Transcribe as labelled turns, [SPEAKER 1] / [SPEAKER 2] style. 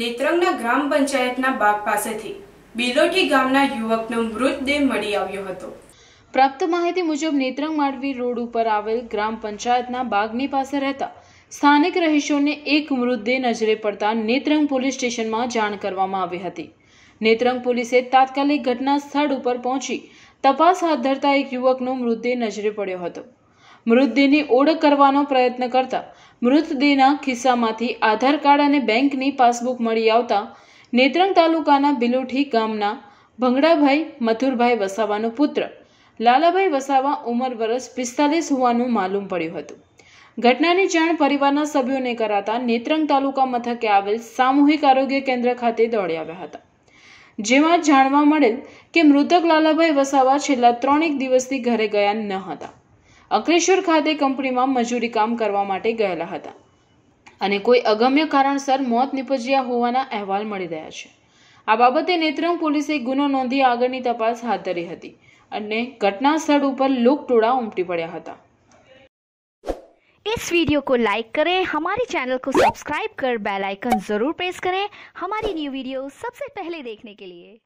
[SPEAKER 1] નેત્રંગના ગ્રામ પંચાયતના બાગ પાસેથી બિલોટી ગામના યુવકનો મૃતદેહ મળી આવ્યો હતો પ્રાપ્ત માહિતી મુજબ નેત્રંગ માળવી રોડ ઉપર આવેલ ગ્રામ પંચાયતના બાગની પાસે રહેતા સ્થાનિક રહીશોને એક મૃતદેહ નજરે પડતા નેત્રંગ પોલીસ સ્ટેશનમાં જાણ કરવામાં આવી હતી નેત્રંગ પોલીસે તાત્કાલિક ઘટના સ્થળ ઉપર પહોંચી તપાસ હાથ ધરતા એક યુવકનો મૃતદેહ નજરે પડ્યો હતો મૃતદેહની ઓળખ કરવાનો પ્રયત્ન કરતા મૃતદેહના ખિસ્સામાંથી આધાર કાર્ડ અને બેંકની પાસબુક મળી આવતા નેત્રંગ તાલુકાના બિલુઠી ગામના ભંગડાભાઈ મથુરભાઈ વસાવાનો પુત્ર લાલાભાઈ વસાવા ઉંમર વર્ષ પિસ્તાલીસ હોવાનું માલુમ પડ્યું હતું ઘટનાની જાણ પરિવારના સભ્યોને કરાતા નેત્રંગ તાલુકા મથકે આવેલ સામૂહિક આરોગ્ય કેન્દ્ર ખાતે દોડી આવ્યા હતા જેમાં જાણવા મળેલ કે મૃતક લાલાભાઈ વસાવા છેલ્લા ત્રણેક દિવસથી ઘરે ગયા ન હતા અકલેશ્વર ખાતે કંપનીમાં મજૂરી કામ કરવા માટે ગયેલા હતા અને કોઈ અગમ્ય કારણસર મોત નિપજ્યા હોવાના અહેવાલ મળી રહ્યા છે આ બાબતે નેત્રંગ પોલીસે ગુનો નોંધી આગળની તપાસ હાથ ધરી હતી અને ઘટના સ્થળ ઉપર લોક ટોળા ઉમટી પડ્યા હતા इस वीडियो को लाइक करें हमारे चैनल को सब्सक्राइब कर बेल आइकन ज़रूर प्रेस करें हमारी न्यू वीडियो सबसे पहले देखने के लिए